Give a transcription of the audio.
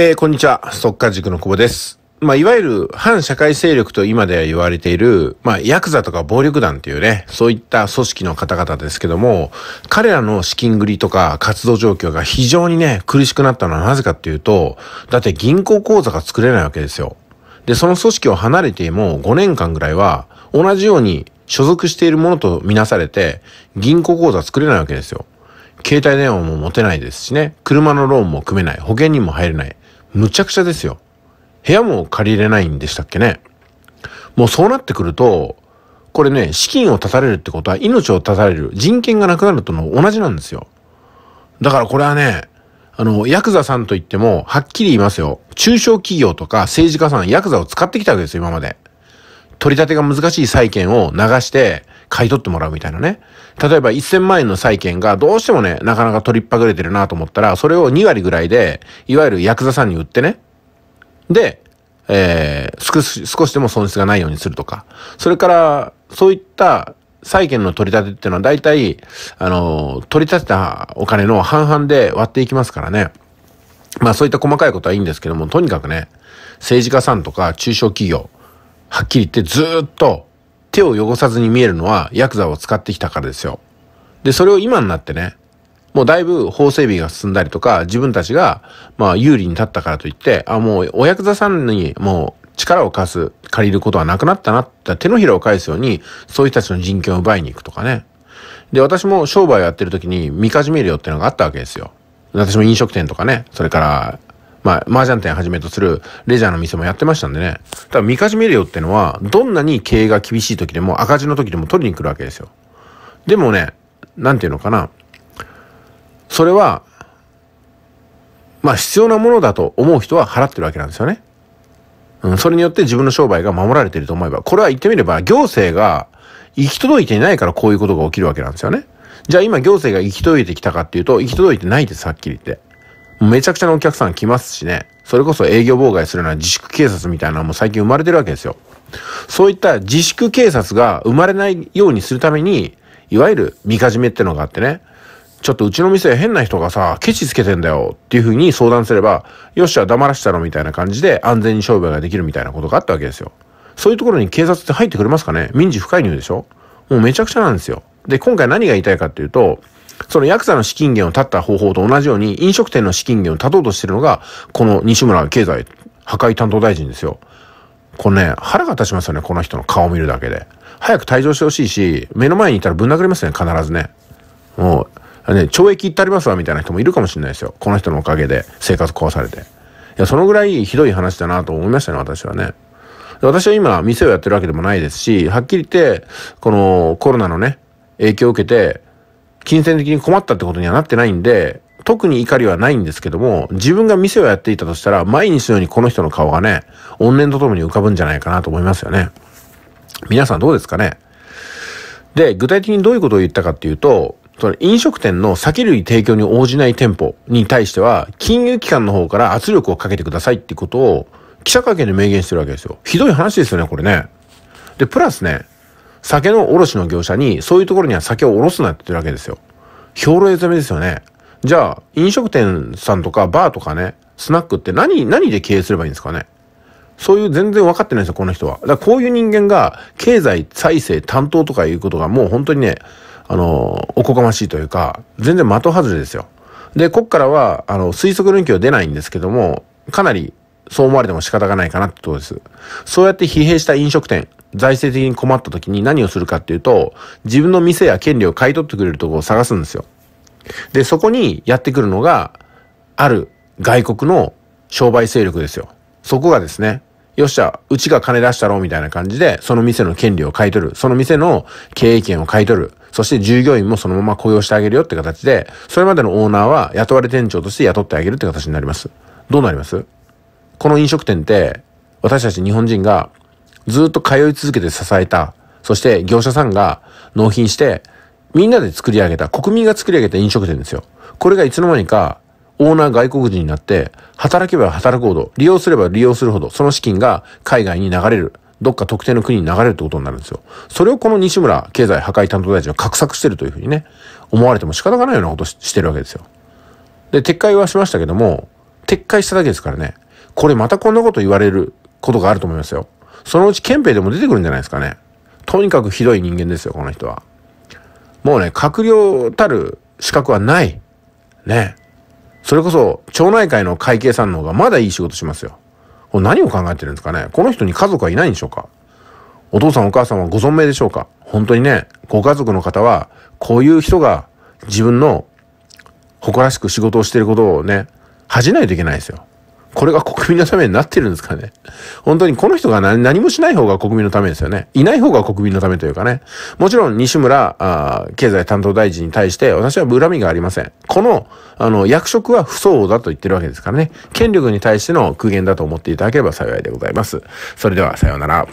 えー、こんにちは。速ー塾の久保です。まあ、いわゆる反社会勢力と今では言われている、まあ、ヤクザとか暴力団っていうね、そういった組織の方々ですけども、彼らの資金繰りとか活動状況が非常にね、苦しくなったのはなぜかっていうと、だって銀行口座が作れないわけですよ。で、その組織を離れても5年間ぐらいは、同じように所属しているものとみなされて、銀行口座作れないわけですよ。携帯電話も持てないですしね、車のローンも組めない、保険にも入れない。むちゃくちゃですよ。部屋も借りれないんでしたっけね。もうそうなってくると、これね、資金を断たれるってことは命を断たれる、人権がなくなるとの同じなんですよ。だからこれはね、あの、ヤクザさんといっても、はっきり言いますよ。中小企業とか政治家さん、ヤクザを使ってきたわけですよ、今まで。取り立てが難しい債権を流して、買い取ってもらうみたいなね。例えば1000万円の債券がどうしてもね、なかなか取りっぱぐれてるなと思ったら、それを2割ぐらいで、いわゆるヤクザさんに売ってね。で、えー、少し、少しでも損失がないようにするとか。それから、そういった債券の取り立てっていうのは大体、あの、取り立てたお金の半々で割っていきますからね。まあそういった細かいことはいいんですけども、とにかくね、政治家さんとか中小企業、はっきり言ってずっと手を汚さずに見えるのはヤクザを使ってきたからですよ。で、それを今になってね、もうだいぶ法整備が進んだりとか、自分たちが、まあ、有利に立ったからといって、あ、もう、おヤクザさんに、もう、力を貸す、借りることはなくなったなって手のひらを返すように、そういう人たちの人権を奪いに行くとかね。で、私も商売をやってる時に、見かじめよってのがあったわけですよ。私も飲食店とかね、それからまあ、麻雀店はじめとするレジャーの店もやってましたんでね。ただ、三かじめ料ってのは、どんなに経営が厳しい時でも、赤字の時でも取りに来るわけですよ。でもね、なんていうのかな。それは、まあ、必要なものだと思う人は払ってるわけなんですよね。うん、それによって自分の商売が守られてると思えば、これは言ってみれば、行政が行き届いていないからこういうことが起きるわけなんですよね。じゃあ今行政が行き届いてきたかっていうと、行き届いてないです、はっきり言って。めちゃくちゃなお客さん来ますしね。それこそ営業妨害するような自粛警察みたいなのも最近生まれてるわけですよ。そういった自粛警察が生まれないようにするために、いわゆる見かじめってのがあってね。ちょっとうちの店変な人がさ、ケチつけてんだよっていうふうに相談すれば、よっしゃ、黙らしたろみたいな感じで安全に商売ができるみたいなことがあったわけですよ。そういうところに警察って入ってくれますかね民事不介入でしょもうめちゃくちゃなんですよ。で、今回何が言いたいかっていうと、そのヤクザの資金源を断った方法と同じように、飲食店の資金源を断とうとしてるのが、この西村経済破壊担当大臣ですよ。これね、腹が立ちますよね、この人の顔を見るだけで。早く退場してほしいし、目の前にいたらぶん殴りますね、必ずね。もう、ね、懲役行ってありますわ、みたいな人もいるかもしれないですよ。この人のおかげで生活壊されて。いや、そのぐらいひどい話だなと思いましたね、私はね。私は今、店をやってるわけでもないですし、はっきり言って、このコロナのね、影響を受けて、金銭的に困ったってことにはなってないんで、特に怒りはないんですけども、自分が店をやっていたとしたら、毎日のようにこの人の顔がね、怨念とともに浮かぶんじゃないかなと思いますよね。皆さんどうですかねで、具体的にどういうことを言ったかっていうと、その飲食店の酒類提供に応じない店舗に対しては、金融機関の方から圧力をかけてくださいってことを、記者会見で明言してるわけですよ。ひどい話ですよね、これね。で、プラスね、酒の卸の業者に、そういうところには酒を卸すなって言ってるわけですよ。兵糧攻めですよね。じゃあ、飲食店さんとかバーとかね、スナックって何、何で経営すればいいんですかねそういう全然分かってないんですよ、この人は。だからこういう人間が経済再生担当とかいうことがもう本当にね、あの、おこがましいというか、全然的外れですよ。で、こっからは、あの、推測論拠は出ないんですけども、かなりそう思われても仕方がないかなってことです。そうやって疲弊した飲食店、財政的に困った時に何をするかっていうと、自分の店や権利を買い取ってくれるとこを探すんですよ。で、そこにやってくるのが、ある外国の商売勢力ですよ。そこがですね、よっしゃ、うちが金出したろ、うみたいな感じで、その店の権利を買い取る。その店の経営権を買い取る。そして従業員もそのまま雇用してあげるよって形で、それまでのオーナーは雇われ店長として雇ってあげるって形になります。どうなりますこの飲食店って、私たち日本人がずっと通い続けて支えた、そして業者さんが納品して、みんなで作り上げた、国民が作り上げた飲食店ですよ。これがいつの間にか、オーナー外国人になって、働けば働くほど、利用すれば利用するほど、その資金が海外に流れる。どっか特定の国に流れるってことになるんですよ。それをこの西村経済破壊担当大臣は画策してるというふうにね、思われても仕方がないようなことしてるわけですよ。で、撤回はしましたけども、撤回しただけですからね、これまたこんなこと言われることがあると思いますよ。そのうち憲兵でも出てくるんじゃないですかね。とにかくひどい人間ですよ、この人は。もうね、閣僚たる資格はない。ね。それこそ、町内会の会計さんの方がまだいい仕事しますよ。これ何を考えてるんですかねこの人に家族はいないんでしょうかお父さんお母さんはご存命でしょうか本当にね、ご家族の方は、こういう人が自分の誇らしく仕事をしていることをね、恥じないといけないですよ。これが国民のためになってるんですかね。本当にこの人が何もしない方が国民のためですよね。いない方が国民のためというかね。もちろん西村あ経済担当大臣に対して私は恨みがありません。この、あの、役職は不相応だと言ってるわけですからね。権力に対しての苦言だと思っていただければ幸いでございます。それでは、さようなら。